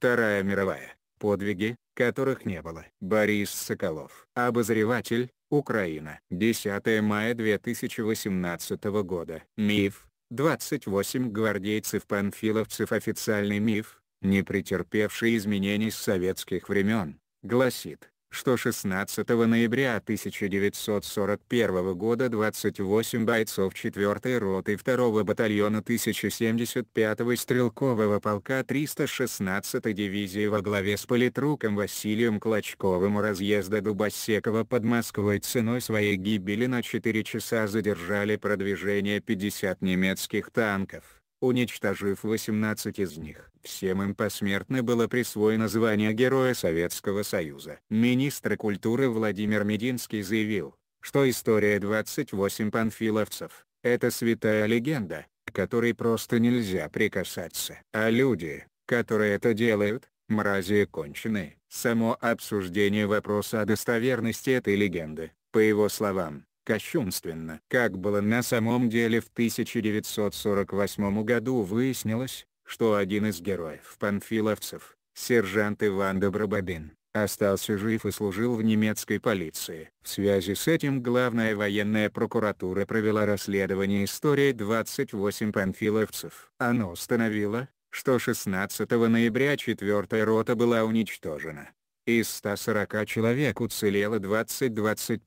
Вторая мировая. Подвиги, которых не было. Борис Соколов. Обозреватель, Украина. 10 мая 2018 года. Миф. 28 гвардейцев-панфиловцев официальный миф, не претерпевший изменений с советских времен, гласит, что 16 ноября 1941 года 28 бойцов 4-й роты 2-го батальона 1075-го стрелкового полка 316-й дивизии во главе с политруком Василием Клочковым у разъезда Дубосекова под Москвой ценой своей гибели на 4 часа задержали продвижение 50 немецких танков уничтожив 18 из них. Всем им посмертно было присвоено звание Героя Советского Союза. Министр культуры Владимир Мединский заявил, что история 28 панфиловцев – это святая легенда, к которой просто нельзя прикасаться. А люди, которые это делают, мрази и конченые. Само обсуждение вопроса о достоверности этой легенды, по его словам, кощунственно. Как было на самом деле в 1948 году выяснилось, что один из героев панфиловцев, сержант Иван Добробобин, остался жив и служил в немецкой полиции. В связи с этим главная военная прокуратура провела расследование истории 28 панфиловцев. Оно установило, что 16 ноября 4 рота была уничтожена. Из 140 человек уцелело 20-25.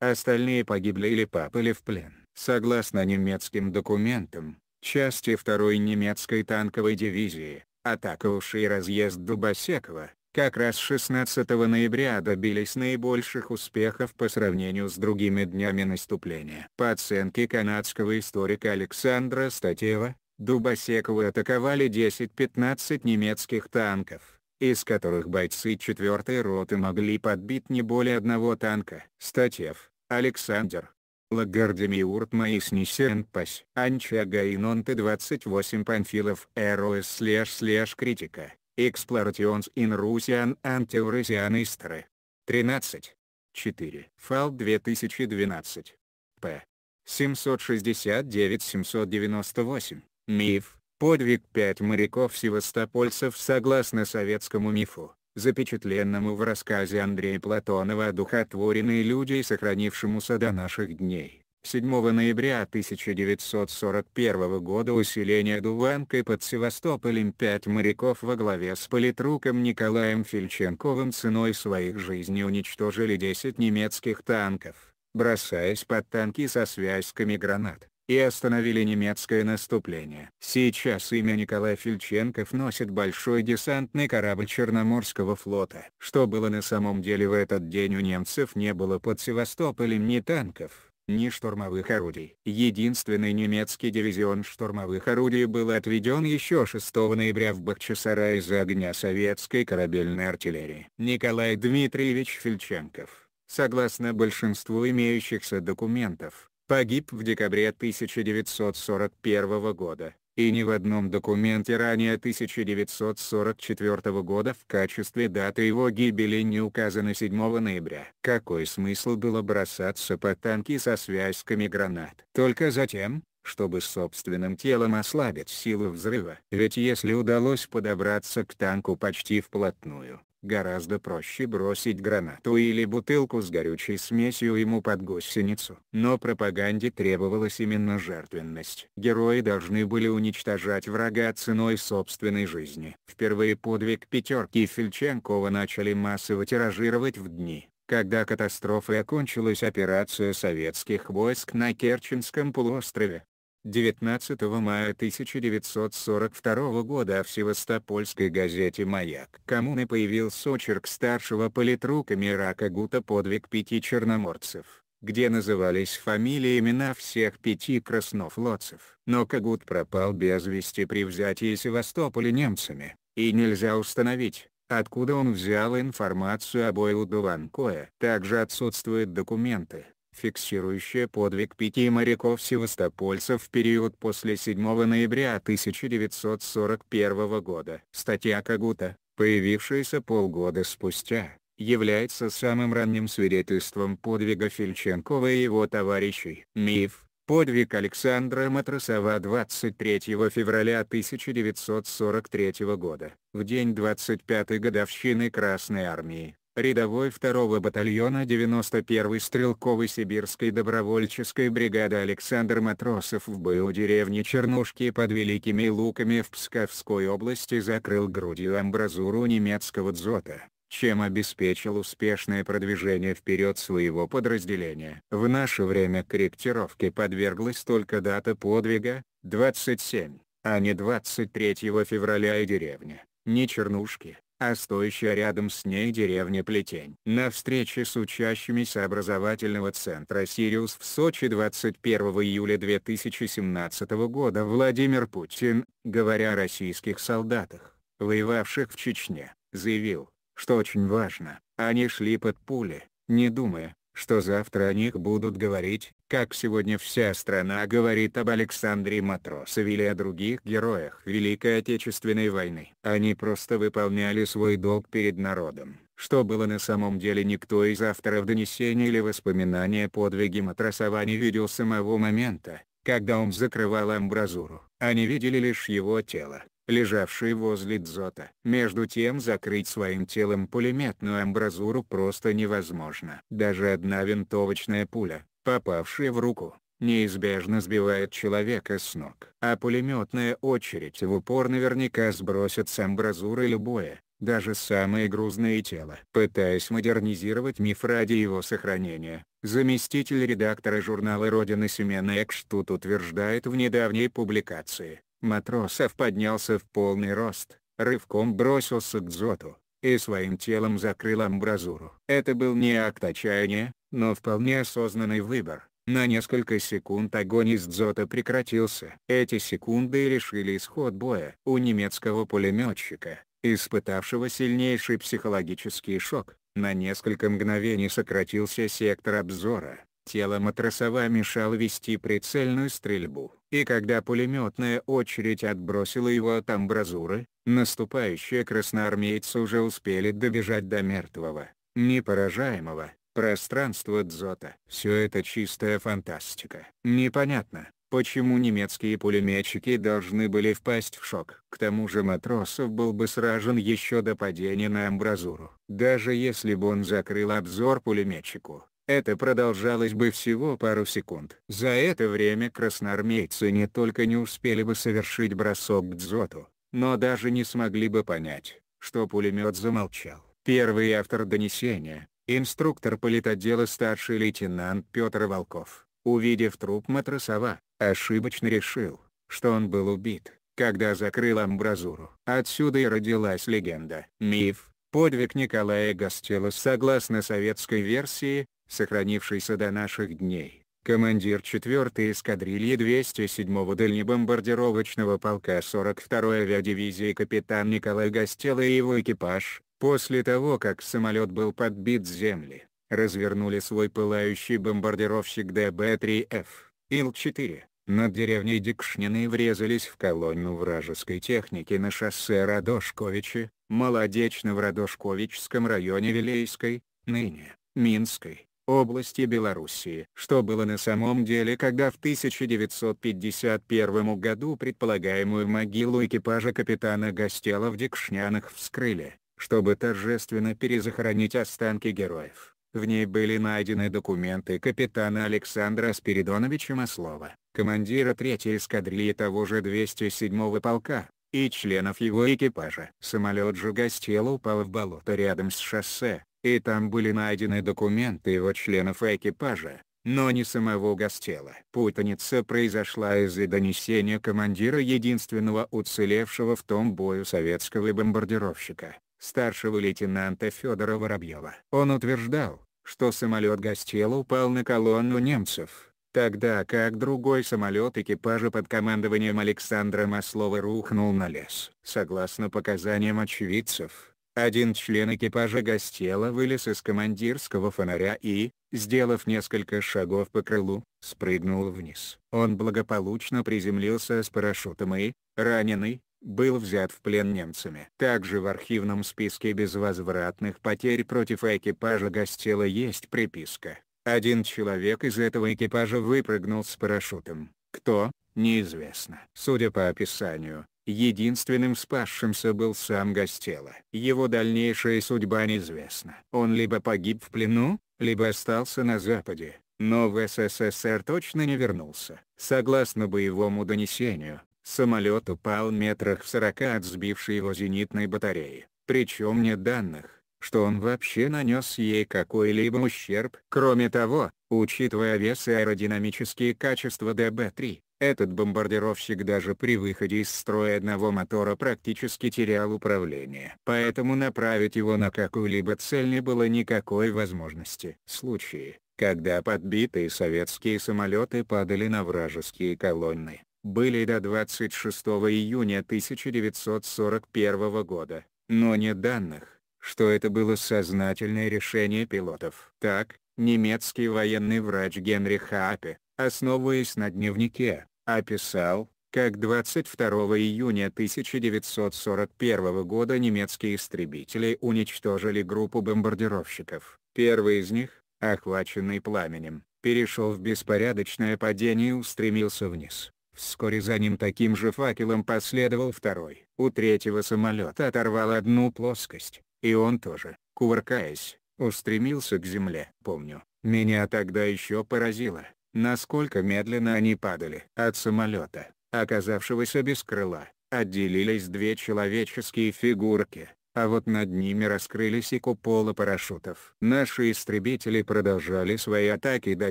Остальные погибли или попали в плен. Согласно немецким документам, части 2 немецкой танковой дивизии, атаковавшие разъезд Дубосекова, как раз 16 ноября добились наибольших успехов по сравнению с другими днями наступления. По оценке канадского историка Александра Статева, Дубосековы атаковали 10-15 немецких танков из которых бойцы 4 роты могли подбить не более одного танка. Статьев, Александр. Лагардеми Уртма и Снисенпась. Анчага и Нонты 28 Панфилов РОС слэш слэш критика. Explorations in Russian Anti-Eurasian History. 13. 4. Фал 2012. П. 769-798. Миф. Подвиг пять моряков-севастопольцев согласно советскому мифу, запечатленному в рассказе Андрея Платонова «Одухотворенные люди» и сохранившемуся до наших дней. 7 ноября 1941 года усиление Дуванкой под Севастополем пять моряков во главе с политруком Николаем Фильченковым ценой своих жизней уничтожили 10 немецких танков, бросаясь под танки со связками гранат и остановили немецкое наступление. Сейчас имя Николай Фильченков носит большой десантный корабль Черноморского флота. Что было на самом деле в этот день у немцев не было под Севастополем ни танков, ни штурмовых орудий. Единственный немецкий дивизион штурмовых орудий был отведен еще 6 ноября в Бахчисарай из-за огня советской корабельной артиллерии. Николай Дмитриевич Фильченков, согласно большинству имеющихся документов, погиб в декабре 1941 года, и ни в одном документе ранее 1944 года в качестве даты его гибели не указано 7 ноября. Какой смысл было бросаться по танки со связками гранат? Только затем, чтобы собственным телом ослабить силу взрыва. Ведь если удалось подобраться к танку почти вплотную, Гораздо проще бросить гранату или бутылку с горючей смесью ему под гусеницу. Но пропаганде требовалась именно жертвенность. Герои должны были уничтожать врага ценой собственной жизни. Впервые подвиг пятерки Фельченкова начали массово тиражировать в дни, когда катастрофой окончилась операция советских войск на Керченском полуострове, 19 мая 1942 года в севастопольской газете «Маяк». Коммуны появился очерк старшего политрука Мирака Гута «Подвиг пяти черноморцев» где назывались фамилии и имена всех пяти краснофлотцев. Но Кагут пропал без вести при взятии Севастополя немцами, и нельзя установить, откуда он взял информацию об бою Дуванкоя. Также отсутствуют документы, фиксирующая подвиг пяти моряков-севастопольцев в период после 7 ноября 1941 года. Статья Кагута, появившаяся полгода спустя, является самым ранним свидетельством подвига Фильченкова и его товарищей. Миф Подвиг Александра Матросова 23 февраля 1943 года, в день 25-й годовщины Красной Армии рядовой 2-го батальона 91-й стрелковой сибирской добровольческой бригады Александр Матросов в бою деревни Чернушки под Великими Луками в Псковской области закрыл грудью амбразуру немецкого дзота чем обеспечил успешное продвижение вперед своего подразделения. В наше время корректировке подверглась только дата подвига, 27, а не 23 февраля и деревня, не Чернушки а стоящая рядом с ней деревня Плетень. На встрече с учащимися образовательного центра «Сириус» в Сочи 21 июля 2017 года Владимир Путин, говоря о российских солдатах, воевавших в Чечне, заявил, что очень важно, они шли под пули, не думая, что завтра о них будут говорить, как сегодня вся страна говорит об Александре Матросове или о других героях Великой Отечественной войны. Они просто выполняли свой долг перед народом. Что было на самом деле никто из авторов донесения или воспоминания подвиги Матросова не видел самого момента, когда он закрывал амбразуру. Они видели лишь его тело лежавший возле дзота. Между тем закрыть своим телом пулеметную амбразуру просто невозможно. Даже одна винтовочная пуля, попавшая в руку, неизбежно сбивает человека с ног. А пулеметная очередь в упор наверняка сбросит с амбразуры любое, даже самое грузное тело. Пытаясь модернизировать миф ради его сохранения, заместитель редактора журнала «Родина» Семен Экштут утверждает в недавней публикации, Матросов поднялся в полный рост, рывком бросился к Зоту, и своим телом закрыл амбразуру. Это был не акт отчаяния, но вполне осознанный выбор. На несколько секунд огонь из дзота прекратился. Эти секунды решили исход боя. У немецкого пулеметчика, испытавшего сильнейший психологический шок, на несколько мгновений сократился сектор обзора. Тело матросова мешало вести прицельную стрельбу, и когда пулеметная очередь отбросила его от амбразуры, наступающие красноармейцы уже успели добежать до мертвого, непоражаемого, пространства дзота. Все это чистая фантастика. Непонятно, почему немецкие пулеметчики должны были впасть в шок. К тому же Матросов был бы сражен еще до падения на амбразуру. Даже если бы он закрыл обзор пулеметчику, это продолжалось бы всего пару секунд. За это время красноармейцы не только не успели бы совершить бросок к дзоту, но даже не смогли бы понять, что пулемет замолчал. Первый автор донесения, инструктор политодела старший лейтенант Петр Волков, увидев труп Матросова, ошибочно решил, что он был убит, когда закрыл амбразуру. Отсюда и родилась легенда. Миф, подвиг Николая Гастела согласно советской версии, сохранившийся до наших дней, командир 4-й эскадрильи 207-го дальнебомбардировочного полка 42-й авиадивизии капитан Николай Гостело и его экипаж, после того как самолет был подбит с земли, развернули свой пылающий бомбардировщик ДБ-3Ф, Ил-4, над деревней Дикшнины и врезались в колонну вражеской техники на шоссе Радошковичи, Молодечно в Радошковичском районе Вилейской, ныне, Минской области Белоруссии. Что было на самом деле, когда в 1951 году предполагаемую могилу экипажа капитана Гостела в Дикшнянах вскрыли, чтобы торжественно перезахоронить останки героев. В ней были найдены документы капитана Александра Спиридоновича Маслова, командира 3-й эскадрильи того же 207-го полка, и членов его экипажа. Самолет же Гостела упал в болото рядом с шоссе, и там были найдены документы его членов экипажа, но не самого Гастела. Путаница произошла из-за донесения командира единственного уцелевшего в том бою советского бомбардировщика, старшего лейтенанта Федора Воробьева. Он утверждал, что самолет Гастела упал на колонну немцев, тогда как другой самолет экипажа под командованием Александра Маслова рухнул на лес. Согласно показаниям очевидцев, один член экипажа Гостела вылез из командирского фонаря и, сделав несколько шагов по крылу, спрыгнул вниз. Он благополучно приземлился с парашютом и, раненый, был взят в плен немцами. Также в архивном списке безвозвратных потерь против экипажа Гостела есть приписка. Один человек из этого экипажа выпрыгнул с парашютом. Кто, неизвестно. Судя по описанию, Единственным спасшимся был сам Гастела. Его дальнейшая судьба неизвестна. Он либо погиб в плену, либо остался на Западе, но в СССР точно не вернулся. Согласно боевому донесению, самолет упал метрах в сорока от сбившей его зенитной батареи. Причем нет данных, что он вообще нанес ей какой-либо ущерб. Кроме того, учитывая вес и аэродинамические качества ДБ-3, этот бомбардировщик даже при выходе из строя одного мотора практически терял управление. Поэтому направить его на какую-либо цель не было никакой возможности. Случаи, когда подбитые советские самолеты падали на вражеские колонны, были до 26 июня 1941 года, но нет данных, что это было сознательное решение пилотов. Так, немецкий военный врач Генрих Апе, основываясь на дневнике, описал, как 22 июня 1941 года немецкие истребители уничтожили группу бомбардировщиков. Первый из них, охваченный пламенем, перешел в беспорядочное падение и устремился вниз. Вскоре за ним таким же факелом последовал второй. У третьего самолета оторвал одну плоскость, и он тоже, кувыркаясь, устремился к земле. Помню, меня тогда еще поразило, насколько медленно они падали. От самолета, оказавшегося без крыла, отделились две человеческие фигурки, а вот над ними раскрылись и купола парашютов. Наши истребители продолжали свои атаки до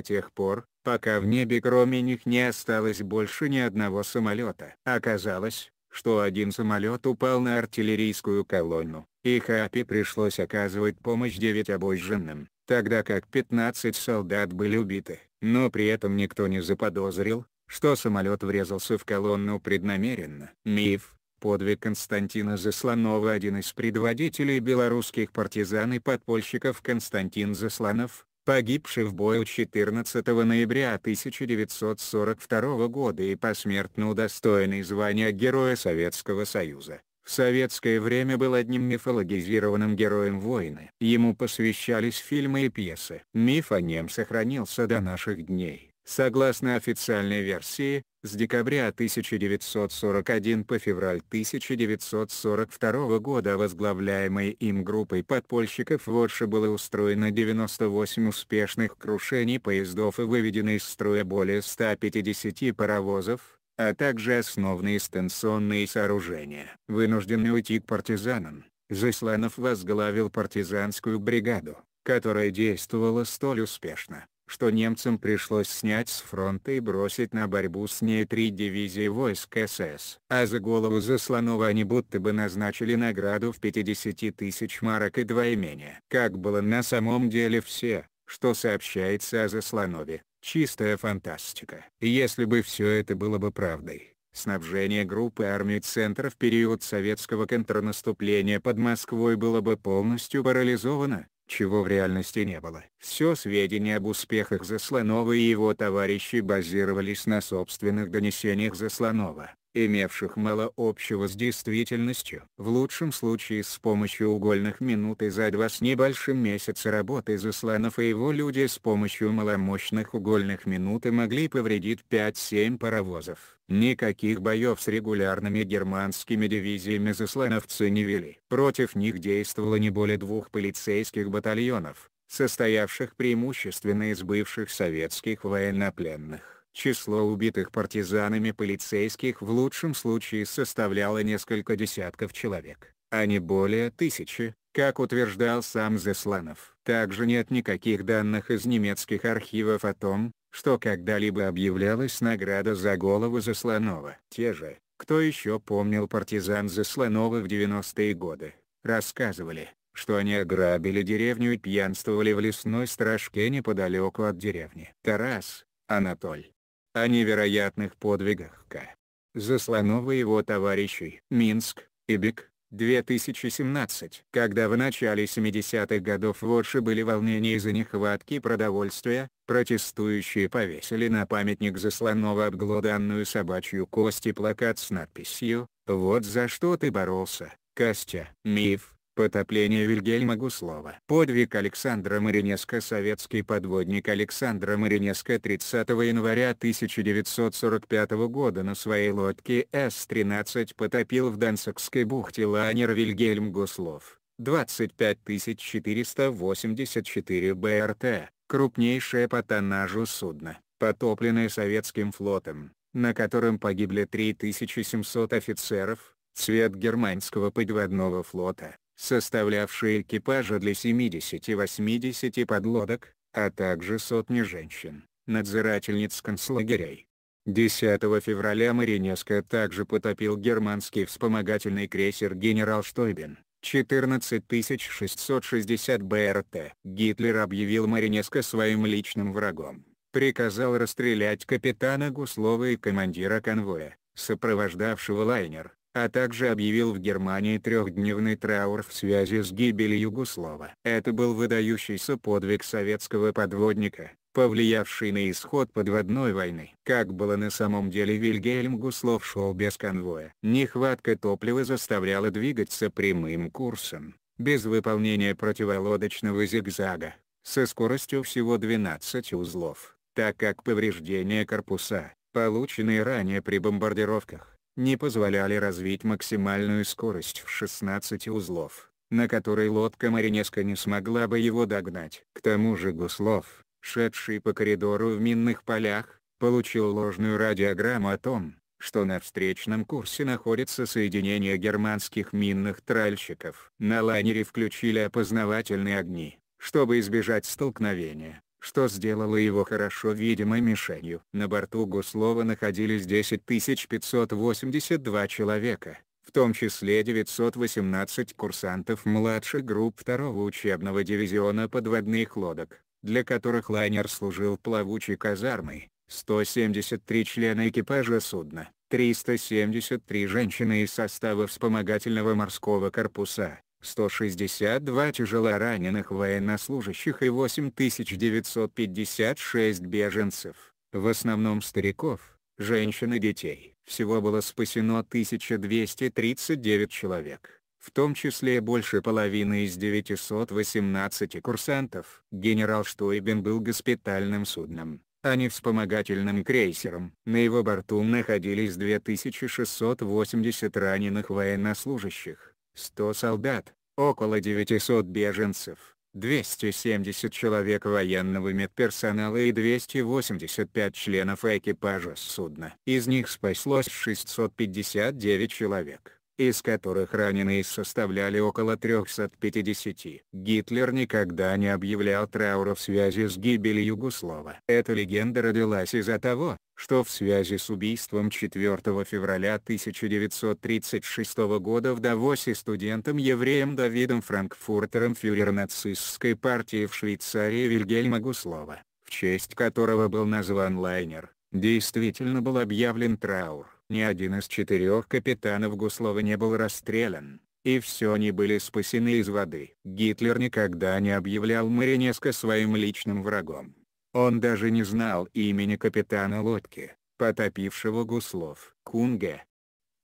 тех пор, пока в небе кроме них не осталось больше ни одного самолета. Оказалось, что один самолет упал на артиллерийскую колонну, и Хапи пришлось оказывать помощь девять обойженным тогда как 15 солдат были убиты. Но при этом никто не заподозрил, что самолет врезался в колонну преднамеренно. Миф, подвиг Константина Заслонова один из предводителей белорусских партизан и подпольщиков Константин Засланов, погибший в бою 14 ноября 1942 года и посмертно удостоенный звания Героя Советского Союза, в советское время был одним мифологизированным героем войны. Ему посвящались фильмы и пьесы. Миф о нем сохранился до наших дней. Согласно официальной версии, с декабря 1941 по февраль 1942 года возглавляемой им группой подпольщиков в Орше было устроено 98 успешных крушений поездов и выведено из строя более 150 паровозов, а также основные станционные сооружения. Вынуждены уйти к партизанам, Засланов возглавил партизанскую бригаду, которая действовала столь успешно, что немцам пришлось снять с фронта и бросить на борьбу с ней три дивизии войск СС. А за голову Засланова они будто бы назначили награду в 50 тысяч марок и два имения. Как было на самом деле все, что сообщается о Засланове, Чистая фантастика. Если бы все это было бы правдой, снабжение группы армий Центра в период советского контрнаступления под Москвой было бы полностью парализовано, чего в реальности не было. Все сведения об успехах Заслонова и его товарищей базировались на собственных донесениях Заслонова имевших мало общего с действительностью. В лучшем случае с помощью угольных минут и за два с небольшим месяца работы Засланов и его люди с помощью маломощных угольных минут и могли повредить 5-7 паровозов. Никаких боев с регулярными германскими дивизиями заслановцы не вели. Против них действовало не более двух полицейских батальонов, состоявших преимущественно из бывших советских военнопленных. Число убитых партизанами полицейских в лучшем случае составляло несколько десятков человек, а не более тысячи, как утверждал сам Засланов. Также нет никаких данных из немецких архивов о том, что когда-либо объявлялась награда за голову Засланова. Те же, кто еще помнил партизан Засланова в 90-е годы, рассказывали, что они ограбили деревню и пьянствовали в лесной сторожке неподалеку от деревни. Тарас, Анатоль, о невероятных подвигах К. За и его товарищей. Минск, Ибик, 2017. Когда в начале 70-х годов в Орше были волнения из-за нехватки продовольствия, протестующие повесили на памятник Заслонова обглоданную собачью кость и плакат с надписью «Вот за что ты боролся, Костя». Миф Потопление Вильгельма Гуслова. Подвиг Александра Маринеско Советский подводник Александра Маринеско 30 января 1945 года на своей лодке С-13 потопил в Донцокской бухте лайнер Вильгельм Гуслов, 25484 БРТ, крупнейшее по тоннажу судно, потопленное советским флотом, на котором погибли 3700 офицеров, цвет германского подводного флота составлявшие экипажа для 70-80 подлодок, а также сотни женщин, надзирательниц концлагерей. 10 февраля Маринеско также потопил германский вспомогательный крейсер «Генерал Штойбен», 14660 БРТ. Гитлер объявил Маринеско своим личным врагом, приказал расстрелять капитана Гуслова и командира конвоя, сопровождавшего лайнер, а также объявил в Германии трехдневный траур в связи с гибелью Гуслова. Это был выдающийся подвиг советского подводника, повлиявший на исход подводной войны. Как было на самом деле Вильгельм Гуслов шел без конвоя. Нехватка топлива заставляла двигаться прямым курсом, без выполнения противолодочного зигзага, со скоростью всего 12 узлов, так как повреждения корпуса, полученные ранее при бомбардировках, не позволяли развить максимальную скорость в 16 узлов, на которой лодка Маринеска не смогла бы его догнать. К тому же Гуслов, шедший по коридору в минных полях, получил ложную радиограмму о том, что на встречном курсе находится соединение германских минных тральщиков. На лайнере включили опознавательные огни, чтобы избежать столкновения что сделало его хорошо видимой мишенью. На борту Гуслова находились 10 582 человека, в том числе 918 курсантов младших групп второго учебного дивизиона подводных лодок, для которых лайнер служил плавучей казармой, 173 члена экипажа судна, 373 женщины из состава вспомогательного морского корпуса, 162 тяжелораненых военнослужащих и 8956 беженцев, в основном стариков, женщин и детей. Всего было спасено 1239 человек, в том числе больше половины из 918 курсантов. Генерал Штойбен был госпитальным судном, а не вспомогательным крейсером. На его борту находились 2680 раненых военнослужащих 100 солдат, около 900 беженцев, 270 человек военного медперсонала и 285 членов экипажа судна. Из них спаслось 659 человек из которых раненые составляли около 350. Гитлер никогда не объявлял траура в связи с гибелью Гуслова. Эта легенда родилась из-за того, что в связи с убийством 4 февраля 1936 года в Давосе студентом-евреем Давидом Франкфуртером фюрер нацистской партии в Швейцарии Вильгельма Гуслова, в честь которого был назван лайнер, действительно был объявлен траур. Ни один из четырех капитанов Гуслова не был расстрелян, и все они были спасены из воды. Гитлер никогда не объявлял Маринеско своим личным врагом. Он даже не знал имени капитана лодки, потопившего Гуслов. Кунге.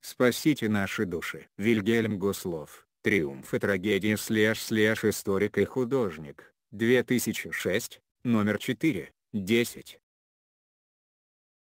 Спасите наши души. Вильгельм Гуслов. Триумф и трагедия слеж, слеж. историк и художник. 2006, номер 4, 10.